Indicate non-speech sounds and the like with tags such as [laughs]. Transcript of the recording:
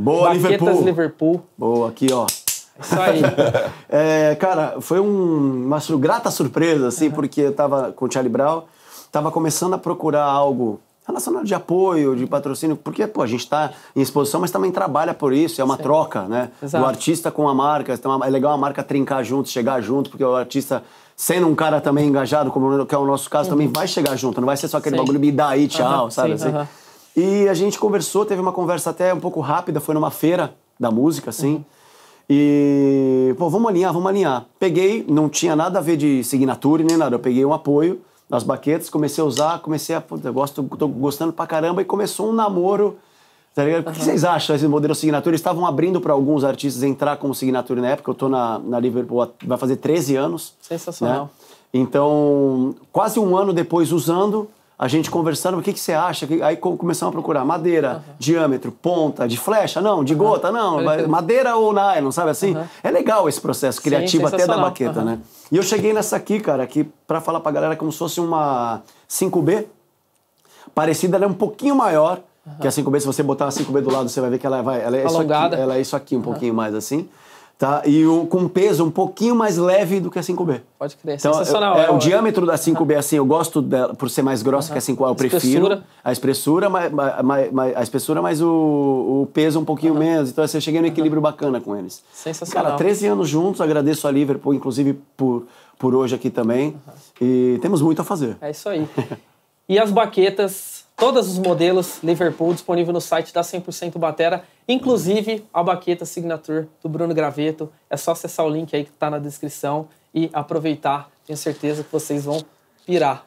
Boa, Liverpool. Liverpool. Boa, aqui, ó. É isso aí. [laughs] é, cara, foi um, uma grata surpresa, assim, uhum. porque eu tava com o Charlie Brown, tava começando a procurar algo relacionado de apoio, de patrocínio, porque, pô, a gente está em exposição, mas também trabalha por isso, é uma Sim. troca, né? Exato. Do artista com a marca, então é legal a marca trincar junto, chegar junto, porque o artista sendo um cara também engajado, como que é o nosso caso, uhum. também vai chegar junto, não vai ser só aquele Sim. bagulho me dá aí, tchau, uhum. sabe Sim, assim? E a gente conversou, teve uma conversa até um pouco rápida, foi numa feira da música, assim. Uhum. E, pô, vamos alinhar, vamos alinhar. Peguei, não tinha nada a ver de signature nem nada, eu peguei um apoio nas baquetas, comecei a usar, comecei a, gosto, tô gostando pra caramba, e começou um namoro, tá Uhum. O que vocês acham desse modelo signature? Eles estavam abrindo para alguns artistas entrar como signature na época, eu tô na, na Liverpool, vai fazer 13 anos. Né? Sensacional. Né? Então, quase um ano depois usando, a gente conversando, o que, que você acha? Aí começamos a procurar madeira, uhum. diâmetro, ponta, de flecha, não, de gota, não, madeira ou nylon, sabe assim? Uhum. É legal esse processo criativo Sim, até da baqueta, uhum. né? E eu cheguei nessa aqui, cara, que para falar pra galera é como se fosse uma 5B, parecida, ela é um pouquinho maior que a 5B. Se você botar a 5B do lado, você vai ver que ela vai. Ela é, Alongada. Isso, aqui, ela é isso aqui, um pouquinho mais assim tá? E o, com um peso um pouquinho mais leve do que a 5B. Pode crer, então, sensacional. Eu, é, é, é, o é, diâmetro da 5B, assim, eu gosto dela por ser mais grossa que a 5A, eu prefiro. Espessura. A espessura, mas, mas, mas, a espessura, mas o, o peso um pouquinho menos. Então, assim, eu cheguei no equilíbrio bacana com eles. Sensacional. Cara, 13 anos juntos, agradeço a Liverpool, inclusive por, por hoje aqui também. E temos muito a fazer. É isso aí. e as baquetas Todos os modelos Liverpool disponível no site da 100% Batera, inclusive a baqueta Signature do Bruno Graveto. É só acessar o link aí que está na descrição e aproveitar. Tenho certeza que vocês vão pirar.